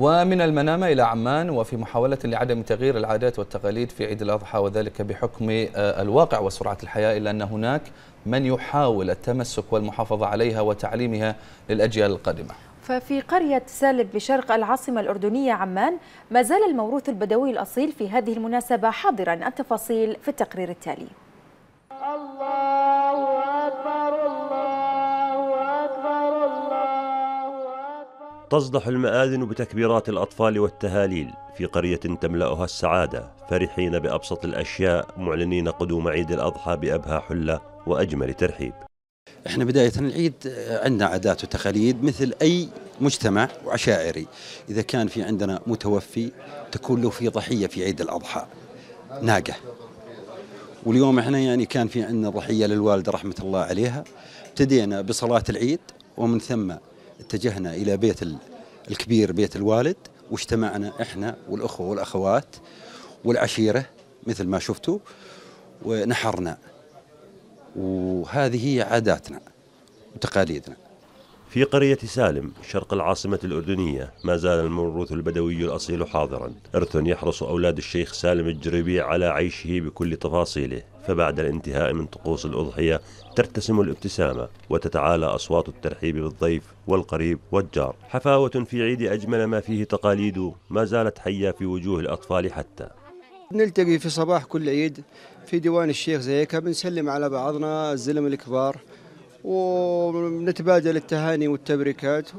ومن المنامة إلى عمان وفي محاولة لعدم تغيير العادات والتقاليد في عيد الأضحى وذلك بحكم آه، الواقع وسرعة الحياة إلا أن هناك من يحاول التمسك والمحافظة عليها وتعليمها للأجيال القادمة ففي قرية سالب بشرق العاصمة الأردنية عمان ما زال الموروث البدوي الأصيل في هذه المناسبة حاضرا التفاصيل في التقرير التالي الله تصدح المآذن بتكبيرات الأطفال والتهاليل في قرية تملأها السعادة فرحين بأبسط الأشياء معلنين قدوم عيد الأضحى بأبهى حلة وأجمل ترحيب احنا بداية العيد عندنا عادات وتقاليد مثل أي مجتمع وعشائري إذا كان في عندنا متوفي تكون له في ضحية في عيد الأضحى ناقة واليوم احنا يعني كان في عندنا ضحية للوالدة رحمة الله عليها ابتدينا بصلاة العيد ومن ثم اتجهنا إلى بيت الكبير بيت الوالد واجتمعنا إحنا والأخوة والأخوات والعشيرة مثل ما شفتوا ونحرنا وهذه هي عاداتنا وتقاليدنا في قرية سالم شرق العاصمة الأردنية ما زال الموروث البدوي الأصيل حاضرا إرث يحرص أولاد الشيخ سالم الجريبي على عيشه بكل تفاصيله فبعد الانتهاء من طقوس الأضحية ترتسم الابتسامة وتتعالى أصوات الترحيب بالضيف والقريب والجار حفاوة في عيد أجمل ما فيه تقاليد ما زالت حية في وجوه الأطفال حتى نلتقي في صباح كل عيد في ديوان الشيخ زيكا بنسلم على بعضنا الزلم الكبار ونتبادل التهاني والتبريكات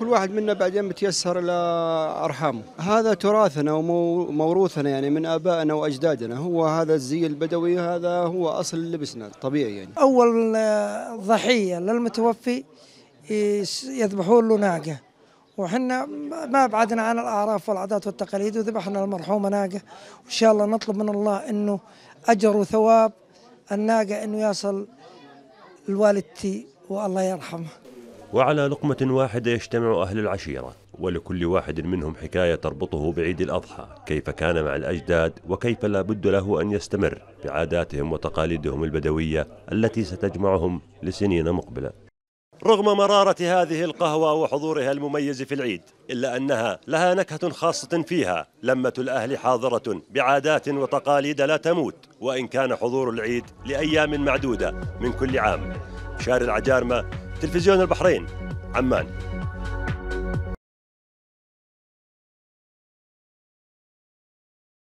وكل واحد منا بعدين بتيسر لارحامه هذا تراثنا وموروثنا يعني من ابائنا واجدادنا هو هذا الزي البدوي هذا هو اصل لبسنا الطبيعي يعني اول آه، ضحيه للمتوفي يذبحون له ناقه وحنا ما بعدنا عن الاعراف والعادات والتقاليد وذبحنا المرحومه ناقه وان شاء الله نطلب من الله انه اجر وثواب الناقه انه يصل لوالدتي والله يرحمه وعلى لقمة واحدة يجتمع أهل العشيرة ولكل واحد منهم حكاية تربطه بعيد الأضحى كيف كان مع الأجداد وكيف لا بد له أن يستمر بعاداتهم وتقاليدهم البدوية التي ستجمعهم لسنين مقبلة رغم مرارة هذه القهوة وحضورها المميز في العيد إلا أنها لها نكهة خاصة فيها لمة الأهل حاضرة بعادات وتقاليد لا تموت وإن كان حضور العيد لأيام معدودة من كل عام شارع العجارمة تلفزيون البحرين عمان